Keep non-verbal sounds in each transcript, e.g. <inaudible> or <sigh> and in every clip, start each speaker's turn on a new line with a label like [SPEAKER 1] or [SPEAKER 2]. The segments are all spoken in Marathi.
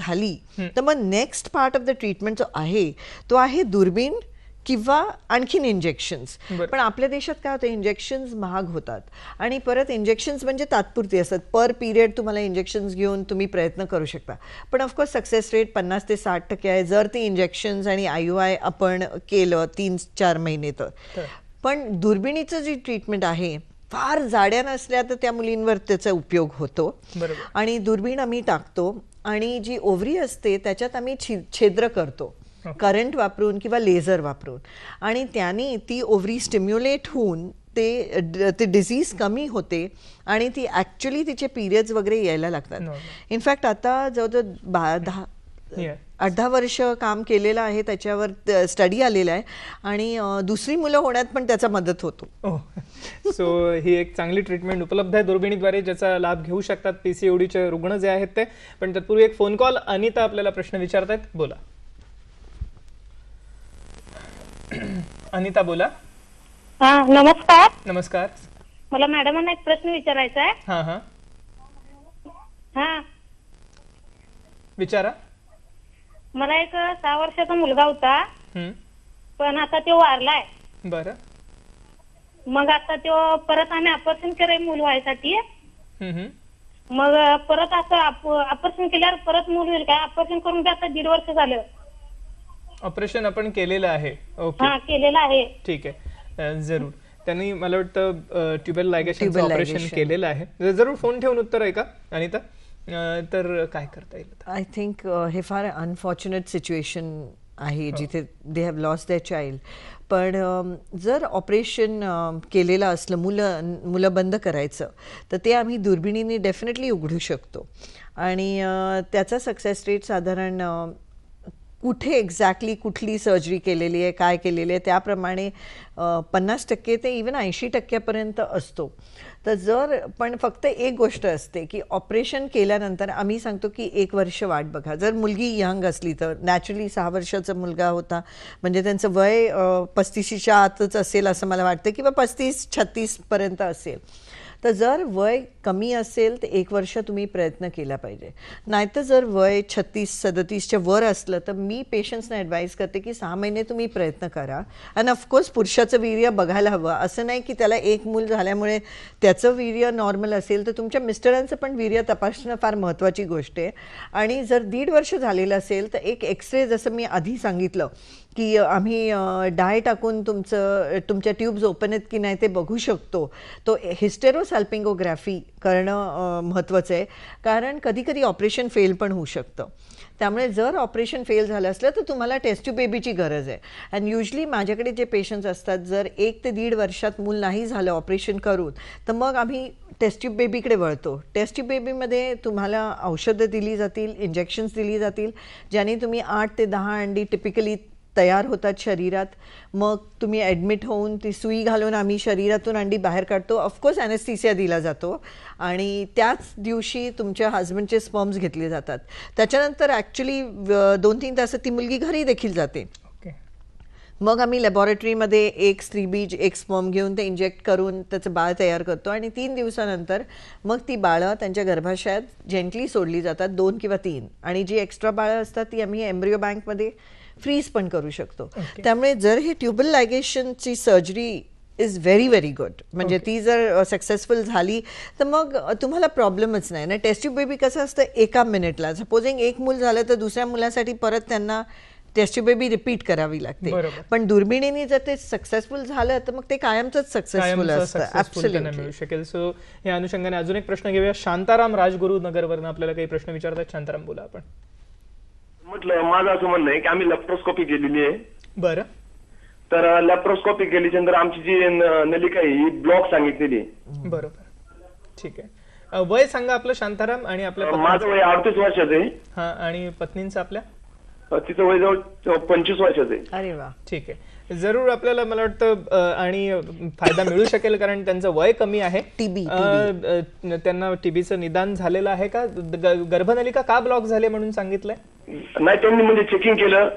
[SPEAKER 1] झाली तर मग next part of the treatment जो आहे तो आहे दुर्बीण किंवा आणखीन इंजेक्शन्स पण आपल्या देशात काय होतं इंजेक्शन महाग होतात आणि परत इंजेक्शन्स म्हणजे तात्पुरती असतात पर पिरियड तुम्हाला इंजेक्शन घेऊन तुम्ही प्रयत्न करू शकता पण ऑफकोर्स सक्सेस रेट पन्नास ते साठ टक्के आहे जर ती इंजेक्शन आणि आय यू आय आपण केलं तीन चार महिने तर पण दुर्बिणीचं जी ट्रीटमेंट आहे फार जाड्या नसल्या तर त्या मुलींवर त्याचा उपयोग होतो आणि दुर्बीण आम्ही टाकतो आणि जी ओव्हरी असते त्याच्यात आम्ही छिद्र करतो करंट वापरून किंवा लेझर वापरून आणि त्याने ती ओव्हरी स्टिम्युलेट होऊन ते ते डिझीज कमी होते आणि ती ॲक्च्युली तिचे पिरियड्स वगैरे यायला लागतात इनफॅक्ट आता जवळजवळ बा दहा अर्धा वर्ष काम केलेलं आहे त्याच्यावर स्टडी आलेला आहे आणि दुसरी मुलं होण्यात पण त्याचा मदत होतो
[SPEAKER 2] सो ही एक चांगली ट्रीटमेंट उपलब्ध आहे दुर्बिणीद्वारे ज्याचा लाभ घेऊ शकतात पीसीओडीचे रुग्ण जे आहेत ते पण तत्पूर्वी एक फोन कॉल अनिता आपल्याला प्रश्न विचारतायत बोला अनिता बोला नमस्कार नमस्कार
[SPEAKER 3] मला मॅडमांना एक प्रश्न विचारायचा आहे हा हा हा विचारा मला एक सहा वर्षाचा मुलगा होता पण आता तो वारलाय बर मग आता तो परत आम्ही ऑपरेशन केलंय मूल व्हायसाठी मग परत असं ऑपरेशन केल्यावर परत मूल होईल काय ऑपरेशन करून आता दीड वर्ष झालं
[SPEAKER 2] ऑपरेशन आपण केलेलं आहे केलेलं आहे ठीक आहे जरूर त्यांनी मला वाटतं ट्युबेल लायगेशन ऑपरेशन केलेलं आहे जरूर फोन ठेवून उत्तर आहे का अनिता तर काय करता येईल
[SPEAKER 1] आय थिंक हे फार अनफॉर्च्युनेट सिच्युएशन आहे हो. जिथे they have lost the child पण जर ऑपरेशन केलेलं असलं मुलं मुलं बंद करायचं तर ते आम्ही दुर्बिणीने डेफिनेटली उघडू शकतो आणि त्याचा सक्सेस रेट साधारण कुठे एक्झॅक्टली कुठली सर्जरी केलेली आहे काय केलेली आहे त्याप्रमाणे पन्नास टक्के ते इवन ऐंशी टक्क्यापर्यंत असतो तर जर पण फक्त एक गोष्ट असते की ऑपरेशन केल्यानंतर आम्ही सांगतो की एक वर्ष वाट बघा जर मुलगी यंग असली तर नॅचरली सहा वर्षाचा मुलगा होता म्हणजे त्यांचं वय पस्तीशीच्या आतच असेल असं मला वाटतं किंवा पस्तीस छत्तीसपर्यंत असेल तर जर वय कमी असेल तर एक वर्ष तुम्ही प्रयत्न केला पाहिजे नाहीतर जर वय छत्तीस सदतीसच्या वर असलं तर मी पेशंट्सना ॲडवाईस करते की सहा महिने तुम्ही प्रयत्न करा आणि ऑफकोर्स पुरुषाचं वीर्य बघायला हवं असं नाही की त्याला एक मूल झाल्यामुळे त्याचं वीर्य नॉर्मल असेल तर तुमच्या मिस्टरांचं पण वीर्य तपासणं फार महत्त्वाची गोष्ट आहे आणि जर दीड वर्ष झालेलं असेल तर एक एक्सरे जसं मी आधी सांगितलं की आम्ही डाय टाकून तुमचं तुमच्या ट्यूब्स ओपन आहेत की नाही ते बघू शकतो तो हिस्टेरोसॅल्पिंगोग्राफी करणं महत्त्वाचं आहे कारण कधीकधी ऑपरेशन फेल पण होऊ शकतं त्यामुळे जर ऑपरेशन फेल झालं असलं तर तुम्हाला टेस्ट्यू बेबीची गरज आहे अँड युजली माझ्याकडे जे पेशंट्स असतात जर एक ते दीड वर्षात मूल नाही झालं ऑपरेशन करून तर मग आम्ही टेस्ट्यूब बेबीकडे वळतो टेस्ट्यूब बेबीमध्ये तुम्हाला औषधं दिली जातील इंजेक्शन्स दिली जातील ज्याने तुम्ही आठ ते दहा अंडी टिपिकली तयार होतात शरीरात मग तुम्ही ॲडमिट होऊन ती सुई घालून आम्ही शरीरातून अंडी बाहेर काढतो ऑफकोर्स ॲनेस्थिसिया दिला जातो आणि त्याच दिवशी तुमच्या हजबंडचे स्पर्म्स घेतले जातात त्याच्यानंतर ॲक्च्युली दोन तीन तासात ती मुलगी घरी देखील जाते मग आम्ही लॅबॉरेटरीमध्ये एक स्त्रीबीज एक स्पर्म घेऊन ते इंजेक्ट करून त्याचं बाळ तयार करतो आणि तीन दिवसानंतर मग ती बाळं त्यांच्या गर्भाशयात जेंटली सोडली जातात दोन किंवा तीन आणि जी एक्स्ट्रा बाळं असतात ती आम्ही एम्ब्रिओ बँकमध्ये फ्रीज पण करू शकतो त्यामुळे जर ही ट्युबल लायगेशनची surgery is very very good म्हणजे ती जर सक्सेसफुल झाली तर मग तुम्हाला प्रॉब्लेमच नाही ना टेस्ट्यूब बेबी कसं असतं एका मिनिटला सपोजिंग एक मूल झालं तर दुसऱ्या मुलासाठी परत त्यांना टेस्ट्यू बेबी रिपीट करावी लागते पण दुर्मिणीने जर ते सक्सेसफुल झालं तर मग ते कायमच सक्सेसफुल असतं मिळू
[SPEAKER 2] शकेल सो या अनुषंगाने अजून एक प्रश्न घेऊया शांताराम राजगुरु नगरवरनं आपल्याला काही प्रश्न विचारतात शांताराम बोला आपण
[SPEAKER 3] म्हटलं माझं असं म्हणणं आहे की आम्ही लॅप्रोस्कॉपी केलेली आहे बरं तर लॅप्रोस्कॉपी केली नंतर आमची जी नलिका आहे ही ब्लॉक सांगितलेली
[SPEAKER 2] बरोबर ठीक आहे वय सांगा आपलं शांताराम आणि आपल्या माझं वय अडतीस वर्षाचं आहे हा आणि पत्नींचं आपल्या
[SPEAKER 3] तिचं वय जवळ पंचवीस वर्षाचं आहे
[SPEAKER 2] अरे वा ठीक आहे जरूर आपल्याला मला वाटतं आणि फायदा मिळू शकेल कारण त्यांचं वय कमी आहे टीबी त्यांना टीबीचं निदान झालेलं आहे का गर्भनलिका का ब्लॉक झाले म्हणून सांगितलंय
[SPEAKER 3] नाही त्यांनी म्हणजे चेकिंग
[SPEAKER 2] केलं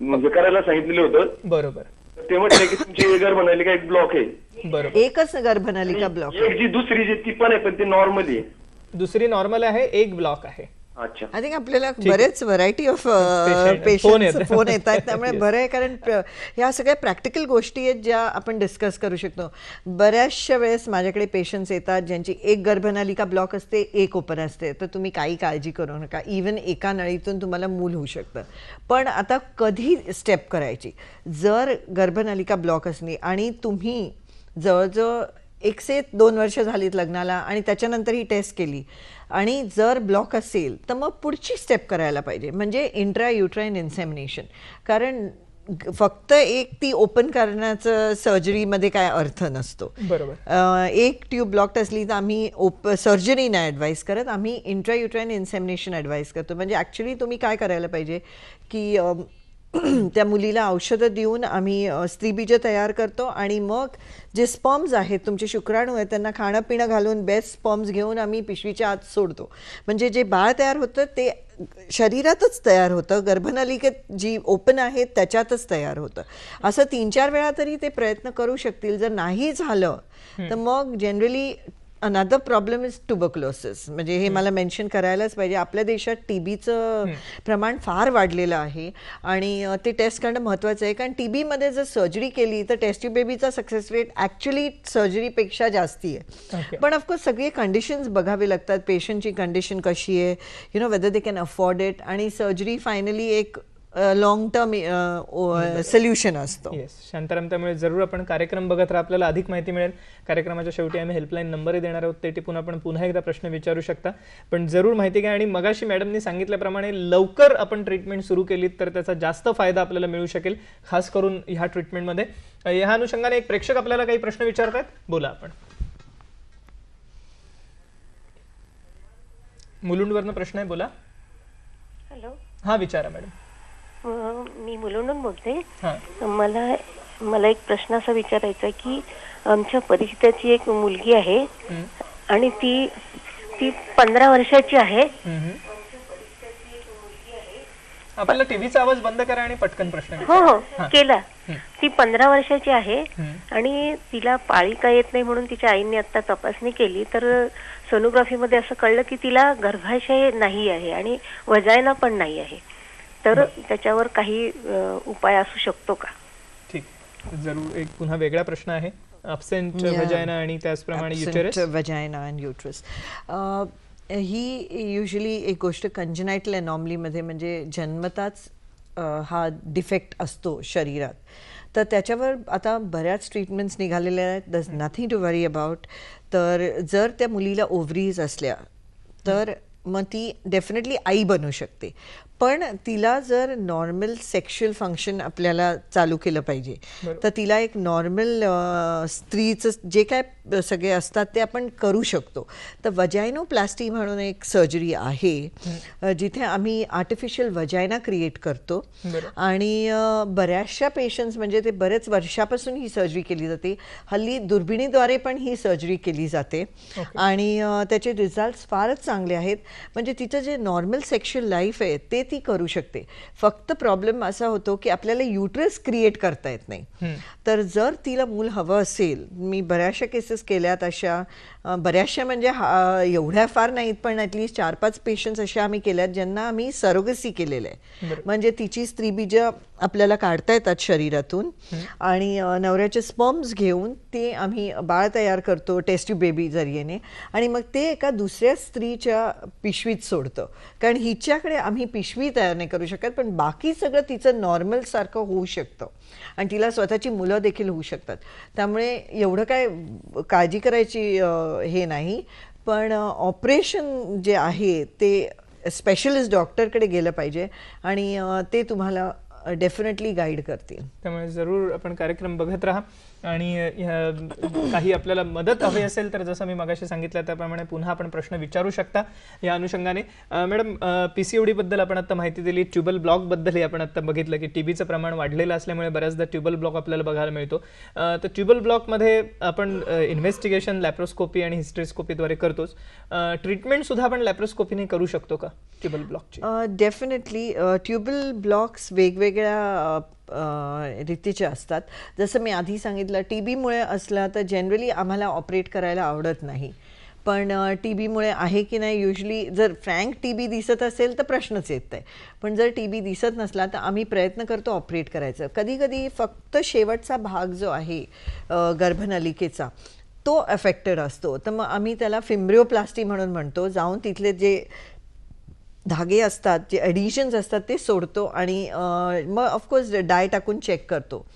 [SPEAKER 2] म्हणजे करायला सांगितलेलं होतं बरोबर
[SPEAKER 3] ते म्हटलं की तुमची का एक ब्लॉक आहे
[SPEAKER 1] बरोबर एकच का ब्लॉक एक जी दुसरी जी
[SPEAKER 2] ती पण आहे पण ती नॉर्मली आहे दुसरी नॉर्मल आहे एक ब्लॉक आहे आय
[SPEAKER 1] थिंक आपल्याला बरेच व्हरायटी ऑफ पेशंट फोन येत आहेत <laughs> त्यामुळे बरं आहे कारण ह्या सगळ्या प्रॅक्टिकल गोष्टी आहेत ज्या आपण डिस्कस करू शकतो बऱ्याचशा वेळेस माझ्याकडे पेशंट्स येतात ज्यांची एक गर्भनालिका ब्लॉक असते एक ओपन असते तर तुम्ही काही काळजी करू नका इवन एका नळीतून तुम्हाला मूल होऊ शकतं पण आता कधी स्टेप करायची जर गर्भनालिका ब्लॉक असली आणि तुम्ही जवळजवळ एकशे दोन वर्ष झालीत लग्नाला आणि त्याच्यानंतर ही टेस्ट केली आणि जर ब्लॉक असेल तर मग पुढची स्टेप करायला पाहिजे म्हणजे इंट्रा युट्राईन इन्सेमिनेशन कारण फक्त एक ती ओपन करण्याचं सर्जरीमध्ये काय अर्थ नसतो
[SPEAKER 3] बरोबर
[SPEAKER 1] एक ट्यूब ब्लॉक असली तर आम्ही ओप सर्जरी नाही ॲडवाईस करत आम्ही इंट्रा इन्सेमिनेशन ॲडवाईस करतो म्हणजे ॲक्च्युली तुम्ही काय करायला पाहिजे की <clears throat> त्या मुलीला औषधं देऊन आम्ही स्त्रीबीज तयार करतो आणि मग जे स्पम्स आहेत तुमचे शुक्राणू आहेत त्यांना खाणं घालून बेस्ट स्पम्स घेऊन आम्ही पिशवीच्या आत सोडतो म्हणजे जे बाळ तयार होतं ते शरीरातच तयार होतं गर्भनलिकेत जी ओपन आहे त्याच्यातच तयार होतं असं तीन चार वेळा तरी ते प्रयत्न करू शकतील जर नाही झालं तर मग जनरली अनादर प्रॉब्लेम इज ट्युबरक्लोसिस म्हणजे हे मला मेन्शन करायलाच पाहिजे आपल्या देशात टी बीचं प्रमाण फार वाढलेलं आहे आणि ते टेस्ट करणं महत्त्वाचं आहे कारण टी बीमध्ये जर सर्जरी केली तर टेस्टी बेबीचा सक्सेस रेट ॲक्च्युली सर्जरीपेक्षा जास्ती आहे पण ऑफकोर्स सगळे कंडिशन्स बघावे लागतात पेशंटची कंडिशन कशी आहे you know whether they can afford it आणि सर्जरी फायनली एक लॉंग टर्म सोल्युशन असतो येस
[SPEAKER 2] शांताराम त्यामुळे जरूर आपण कार्यक्रम बघत राहा आपल्याला अधिक माहिती मिळेल कार्यक्रमाच्या शेवटी आम्ही हेल्पलाईन नंबरही देणार आहोत ते टिपून आपण पुन्हा एकदा प्रश्न विचारू शकता पण जरूर माहिती घ्या आणि मगाशी मॅडमनी सांगितल्याप्रमाणे लवकर आपण ट्रीटमेंट सुरू केली तर त्याचा जास्त फायदा आपल्याला मिळू शकेल खास करून ह्या ट्रीटमेंटमध्ये ह्या अनुषंगाने एक प्रेक्षक आपल्याला काही प्रश्न विचारतात बोला आपण मुलुंडवरनं प्रश्न आहे बोला हॅलो हा विचारा मॅडम
[SPEAKER 3] मी मुलंडून बोलते मला मला एक प्रश्न असा विचारायचा की आमच्या परिचिताची एक मुलगी आहे आणि ती ती पंधरा वर्षाची आहे
[SPEAKER 2] आपल्याला टीव्हीचा आवाज बंद करा आणि पटकन प्रश्न हो हो केला
[SPEAKER 3] ती पंधरा वर्षाची आहे आणि तिला पाळी का येत नाही म्हणून तिच्या आईने आता तपासणी केली तर सोनोग्राफी मध्ये असं कळलं की तिला गर्भाशय नाही आहे आणि वजायना पण नाही आहे तर त्याच्यावर काही उपाय असू शकतो का
[SPEAKER 2] ठीक जरूर एक पुन्हा वेगळा प्रश्न आहे अब्सेंट वजायना आणि त्याचप्रमाणे
[SPEAKER 1] अँड युटरस ही युजली एक गोष्ट कंजनायटल मध्ये म्हणजे जन्मताच हा डिफेक्ट असतो शरीरात तर त्याच्यावर आता बऱ्याच ट्रीटमेंट्स निघालेल्या आहेत दस नथिंग टू वरी अबाउट तर जर त्या मुलीला ओव्हरीज असल्या तर मग ती डेफिनेटली आई बनू शकते पण तिला जर नॉर्मल सेक्शुअल फंक्शन आपल्याला चालू केलं पाहिजे तर तिला एक नॉर्मल स्त्रीचं जे काय सगळे असतात ते आपण करू शकतो तर वजायनोप्लास्टी म्हणून एक सर्जरी आहे जिथे आम्ही आर्टिफिशियल वजायना क्रिएट करतो आणि बऱ्याचशा पेशंट्स म्हणजे ते बरेच वर्षापासून ही सर्जरी केली जाते हल्ली दुर्बिणीद्वारे पण ही सर्जरी केली जाते आणि त्याचे रिझल्ट्स फारच चांगले आहेत म्हणजे तिचं जे नॉर्मल सेक्शुअल लाईफ आहे ते ती करू शकते फक्त प्रॉब्लेम असा होतो की आपल्याला युट्रेस क्रिएट करता येत नाही तर जर तिला मूल हवं असेल मी बऱ्याचशा केसेस केल्यात अशा बऱ्याचशा म्हणजे हा एवढ्या फार नाहीत पण ॲटलीस्ट चार पाच पेशंट्स अशा आम्ही केल्यात ज्यांना आम्ही सरोगसी केलेलं आहे म्हणजे तिची स्त्रीबीज आपल्याला काढता येतात शरीरातून आणि नवऱ्याचे स्पम्स घेऊन ते आम्ही बाळ तयार करतो टेस्टी बेबी जरियेने आणि मग ते एका दुसऱ्या स्त्रीच्या पिशवीत सोडतं कारण हिच्याकडे आम्ही पिशवी तयार नाही करू शकत पण बाकी सगळं तिचं नॉर्मल सारखं होऊ शकतं आणि तिला स्वतःची मुलं देखील होऊ शकतात त्यामुळे एवढं काय काळजी करायची हे नाही पण ऑपरेशन जे आहे ते स्पेशलिस्ट डॉक्टरकडे गेलं पाहिजे आणि ते तुम्हाला डेफिनेटली गाईड करतील
[SPEAKER 2] त्यामुळे जरूर आपण कार्यक्रम बघत राहा आणि काही आपल्याला मदत हवी असेल तर जसं मी मागाशी सांगितलं त्याप्रमाणे पुन्हा आपण प्रश्न विचारू शकता या अनुषंगाने मॅडम पी सी आपण आता माहिती दिली ट्युबल ब्लॉकबद्दलही आपण आता बघितलं की टीबीचं प्रमाण वाढलेलं असल्यामुळे बऱ्याचदा ट्युबल ब्लॉक आपल्याला बघायला मिळतो तर ट्युबल ब्लॉकमध्ये आपण इन्व्हेस्टिगेशन लॅप्रोस्कोपी आणि हिस्ट्रीस्कोपीद्वारे करतोच सुद्धा आपण लॅप्रोस्कोपीने करू शकतो का tubal block
[SPEAKER 1] definitely tubal blocks वेगवेगळे वेगवेगळ्या रीतीचे असतात जसं मी आधी सांगितलं टी बीमुळे असला तर जनरली आम्हाला ऑपरेट करायला आवडत नाही पण टी बीमुळे आहे की नाही युजली जर फ्रँक टी बी दिसत असेल तर प्रश्नच येत आहे पण जर टी बी दिसत नसला तर आम्ही प्रयत्न करतो ऑपरेट करायचं कधीकधी फक्त शेवटचा भाग जो आहे गर्भनलिकेचा तो अफेक्टेड असतो तर मग आम्ही त्याला फिम्ब्रिओप्लास्टी म्हणून म्हणतो जाऊन तिथले जे धागे असतात जे ॲडिशन्स असतात ते सोडतो आणि मग ऑफकोर्स डाय टाकून चेक करतो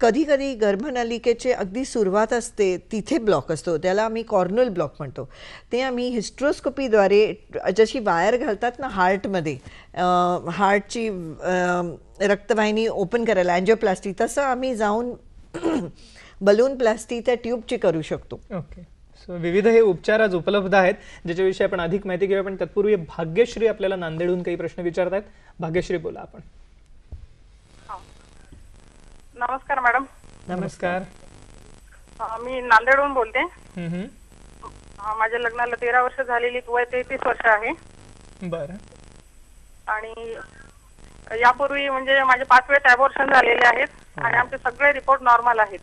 [SPEAKER 1] कधी कधी गर्भनालिकेचे अगदी सुरुवात असते तिथे ब्लॉक असतो त्याला आम्ही कॉर्नल ब्लॉक म्हणतो ते आम्ही हिस्ट्रोस्कोपीद्वारे जशी वायर घालतात ना हार्टमध्ये हार्टची रक्तवाहिनी ओपन करायला अँजिओप्लास्टी तसं आम्ही जाऊन बलून <coughs> प्लास्टी त्या ट्यूबची करू शकतो ओके सो विविध हे उपचार आज
[SPEAKER 2] उपलब्ध आहेत ज्याच्याविषयी आपण अधिक माहिती घेऊया पण तत्पूर्वी भाग्यश्री आपल्याला नांदेडहून काही प्रश्न आहेत भाग्यश्री बोला आपण
[SPEAKER 3] नमस्कार मॅडम नमस्कार मी नांदेडहून बोलते माझ्या लग्नाला तेरा वर्ष झालेली वय तेहतीस वर्ष आहे बर आणि यापूर्वी म्हणजे माझे पाच वेळेस ऍबॉर्शन झालेले आहेत हो. आणि आमचे सगळे रिपोर्ट नॉर्मल आहेत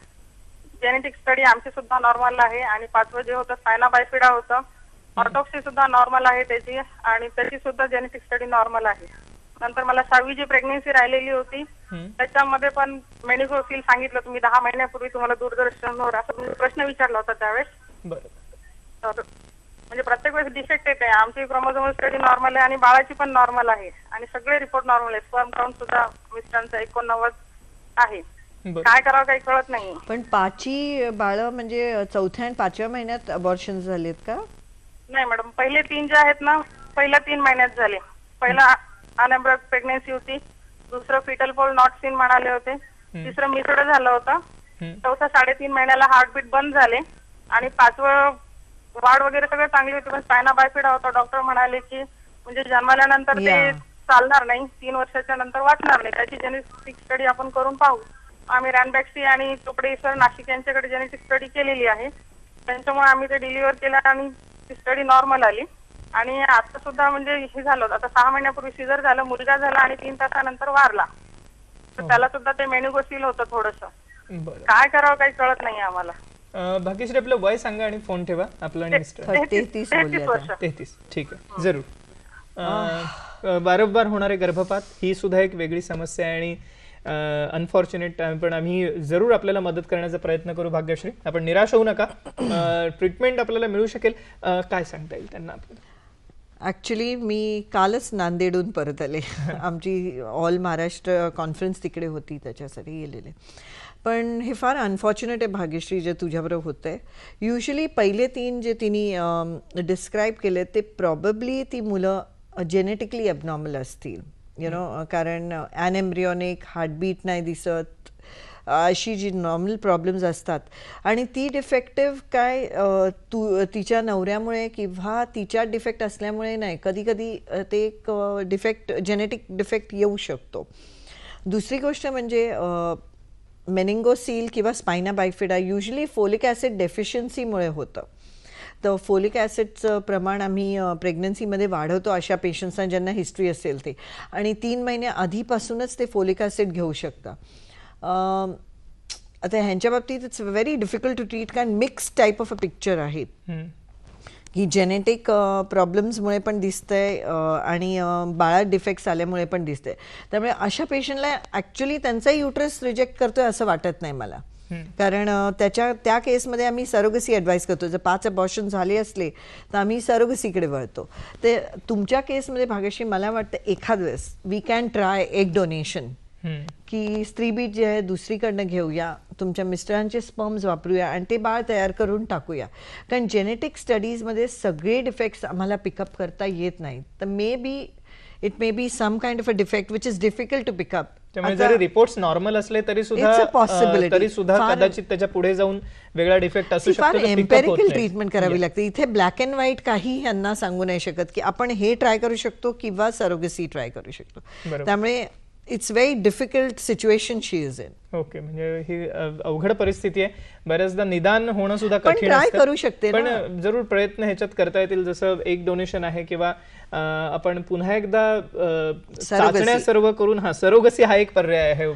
[SPEAKER 3] जेनेटिक स्टडी आमची सुद्धा नॉर्मल आहे आणि पाचवं जे होतं सायना बायफिडा होतं ऑर्टॉक्सी सुद्धा नॉर्मल आहे त्याची आणि त्याची सुद्धा जेनेटिक स्टडी नॉर्मल आहे नंतर मला सहावी जी प्रेग्नेन्सी राहिलेली होती त्याच्यामध्ये पण फील सांगितलं तुम्ही दहा महिन्यापूर्वी तुम्हाला दूरदर्शनवर तुम्ही प्रश्न विचारला होता त्यावेळेस तर म्हणजे प्रत्येक वेळेस डिफेक्ट आहे आमची क्रोमोझोमल स्टडी नॉर्मल आहे आणि बाळाची पण नॉर्मल आहे आणि सगळे रिपोर्ट नॉर्मल आहे स्पर्म काउंट सुद्धा मिस्टरांचा एकोणनव्वद आहे काय करावं काही कळत नाही
[SPEAKER 1] पण पाचवी बाळ म्हणजे चौथ्या आणि पाचव्या महिन्यात अबॉर्शन झालेत का
[SPEAKER 3] नाही मॅडम पहिले तीन जे आहेत ना पहिल्या तीन महिन्यात झाले पहिला अनब्रग प्रेग्नेन्सी होती दुसरं फिटल फॉल नॉट सीन म्हणाले होते तिसरं मिसळ झालं होतं चौथा साडेतीन महिन्याला हार्टबीट बंद झाले आणि पाचवं वाढ वगैरे सगळं चांगली होती पण स्पायना बायफिडा होता डॉक्टर म्हणाले की म्हणजे जन्माल्यानंतर ते चालणार नाही तीन वर्षाच्या नंतर वाटणार नाही त्याची जेनेटिक स्टडी आपण करून पाहू आम्ही रानबॅक्सी आणि चोपडे सर नाशिक यांच्याकडे ती स्टडी केलेली आहे त्यांच्यामुळे आम्ही ते डिलिव्हर केलं आणि ती स्टडी नॉर्मल आली आणि आता सुद्धा म्हणजे हे झालं आता सहा महिन्यापूर्वी सिजर झालं मुलगा झाला आणि तीन तासानंतर वारला तर हो. त्याला सुद्धा ते मेन्यू गोसील होत थोडस
[SPEAKER 2] काय
[SPEAKER 3] करावं काही कळत नाही आम्हाला
[SPEAKER 2] भाग्यश्री आपलं वय सांगा आणि फोन ठेवा आपलं तेहतीस तेहतीस ठीक आहे जरूर वारंवार होणारे गर्भपात ही सुद्धा एक वेगळी समस्या आहे आणि अनफॉर्च्युनेट पण आम्ही जरूर आपल्याला मदत करण्याचा प्रयत्न करू भाग्यश्री आपण निराश होऊ नका ट्रीटमेंट आपल्याला मिळू शकेल
[SPEAKER 1] काय सांगता येईल त्यांना ॲक्च्युली मी कालच नांदेडून परत आले <laughs> आमची ऑल महाराष्ट्र कॉन्फरन्स तिकडे होती त्याच्यासाठी गेलेले पण हे फार अनफॉर्च्युनेट आहे भाग्यश्री जे तुझ्याबरोबर होतं आहे युजली पहिले तीन जे तिने डिस्क्राईब केले ते प्रॉबेबली ती मुलं जेनेटिकली अबनॉर्मल असतील यु नो uh, कारण ॲनएम्ब्रिओनिक uh, हार्टबीट नाही दिसत uh, अशी जी नॉर्मल प्रॉब्लेम्स असतात आणि ती डिफेक्टिव्ह काय तू तिच्या नवऱ्यामुळे किंवा तिच्या डिफेक्ट असल्यामुळे नाही कधीकधी ते एक डिफेक्ट जेनेटिक डिफेक्ट येऊ शकतो दुसरी गोष्ट म्हणजे मेनिंगोसील किंवा spina bifida usually folic acid डेफिशियन्सीमुळे होतं तर फोलिक ॲसिडचं प्रमाण आम्ही प्रेग्नन्सीमध्ये वाढवतो अशा पेशंट्सना ज्यांना हिस्ट्री असेल ते आणि तीन महिने आधीपासूनच ते फोलिक ॲसिड घेऊ शकता आता ह्यांच्या बाबतीत it's very difficult to treat कारण mix type of a picture आहे की जेनेटिक प्रॉब्लेम्समुळे पण दिसतंय आणि बाळात डिफेक्ट्स आल्यामुळे पण दिसतंय त्यामुळे अशा पेशंटला ॲक्च्युली त्यांचाही युटरस रिजेक्ट करतोय असं वाटत नाही मला कारण त्याच्या त्या केसमध्ये आम्ही सरोगसी ॲडवाईस करतो जर पाच अबॉर्शन झाले असले तर आम्ही सरोगसीकडे वळतो ते तुमच्या केसमध्ये भाग्यशी मला वाटतं एखाद वेळेस वी कॅन ट्राय एक डोनेशन की बीज जे आहे दुसरीकडनं घेऊया तुमच्या मिस्टरांचे स्पर्म्स वापरूया आणि ते बाळ तयार करून टाकूया कारण जेनेटिक स्टडीजमध्ये सगळे डिफेक्ट्स आम्हाला पिकअप करता येत नाहीत तर may be it may be some kind of a defect which is difficult to pick up त्यामुळे जरी
[SPEAKER 2] रिपोर्ट्स नॉर्मल असले तरी सुद्धा तरी सुद्धा कदाचित त्याच्या पुढे जाऊन वेगळा डिफेक्ट असू शकतो एम्पेरिकल ट्रीटमेंट करावी
[SPEAKER 1] लागते इथे ब्लॅक अँड व्हाईट काही यांना सांगू नाही शकत की आपण हे ट्राय करू शकतो किंवा सरोगसी ट्राय करू शकतो त्यामुळे it's very difficult situation she is in
[SPEAKER 2] okay म्हणजे ही अवघड परिस्थिती आहे बऱ्याचदा निदान होणं सुद्धा कठीण ट्राय करू शकते पण जरूर प्रयत्न ह्याच्यात करता येतील जसं एक डोनेशन आहे किंवा आपण पुन्हा एकदा चाचण्या सर्व करून हा सरोगसी हा एक पर्याय आहे